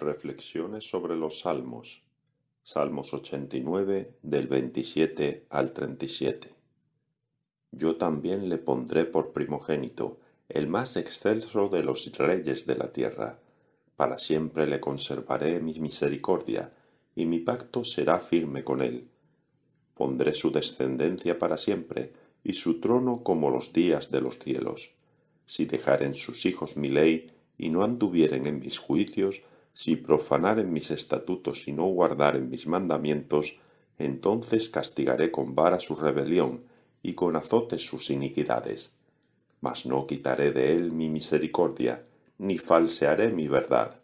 Reflexiones sobre los Salmos. Salmos 89 del 27 al 37. Yo también le pondré por primogénito, el más excelso de los reyes de la tierra. Para siempre le conservaré mi misericordia, y mi pacto será firme con él. Pondré su descendencia para siempre, y su trono como los días de los cielos. Si dejaren sus hijos mi ley, y no anduvieren en mis juicios, si en mis estatutos y no en mis mandamientos, entonces castigaré con vara su rebelión y con azotes sus iniquidades. Mas no quitaré de él mi misericordia, ni falsearé mi verdad.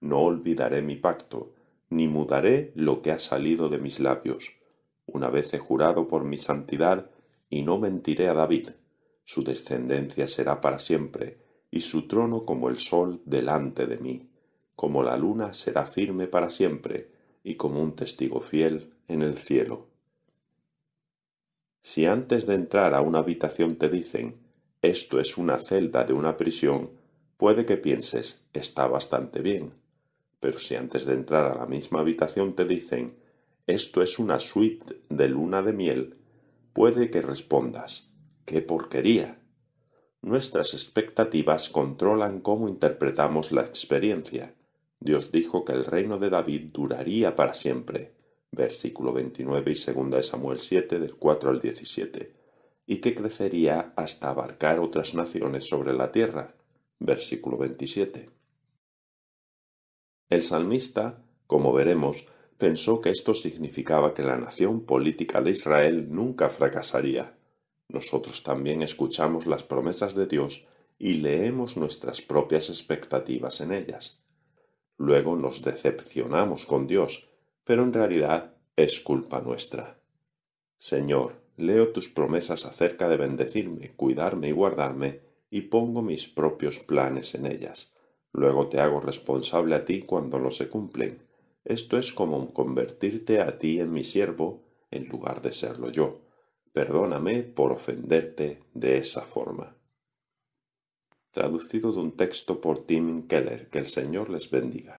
No olvidaré mi pacto, ni mudaré lo que ha salido de mis labios. Una vez he jurado por mi santidad, y no mentiré a David. Su descendencia será para siempre, y su trono como el sol delante de mí como la luna será firme para siempre y como un testigo fiel en el cielo. Si antes de entrar a una habitación te dicen esto es una celda de una prisión, puede que pienses está bastante bien. Pero si antes de entrar a la misma habitación te dicen esto es una suite de luna de miel, puede que respondas ¡Qué porquería! Nuestras expectativas controlan cómo interpretamos la experiencia. Dios dijo que el reino de David duraría para siempre, versículo 29 y segunda de Samuel 7 del 4 al 17, y que crecería hasta abarcar otras naciones sobre la tierra, versículo 27. El salmista, como veremos, pensó que esto significaba que la nación política de Israel nunca fracasaría. Nosotros también escuchamos las promesas de Dios y leemos nuestras propias expectativas en ellas. Luego nos decepcionamos con Dios, pero en realidad es culpa nuestra. Señor, leo tus promesas acerca de bendecirme, cuidarme y guardarme, y pongo mis propios planes en ellas. Luego te hago responsable a ti cuando no se cumplen. Esto es como convertirte a ti en mi siervo en lugar de serlo yo. Perdóname por ofenderte de esa forma traducido de un texto por Tim Keller. Que el Señor les bendiga.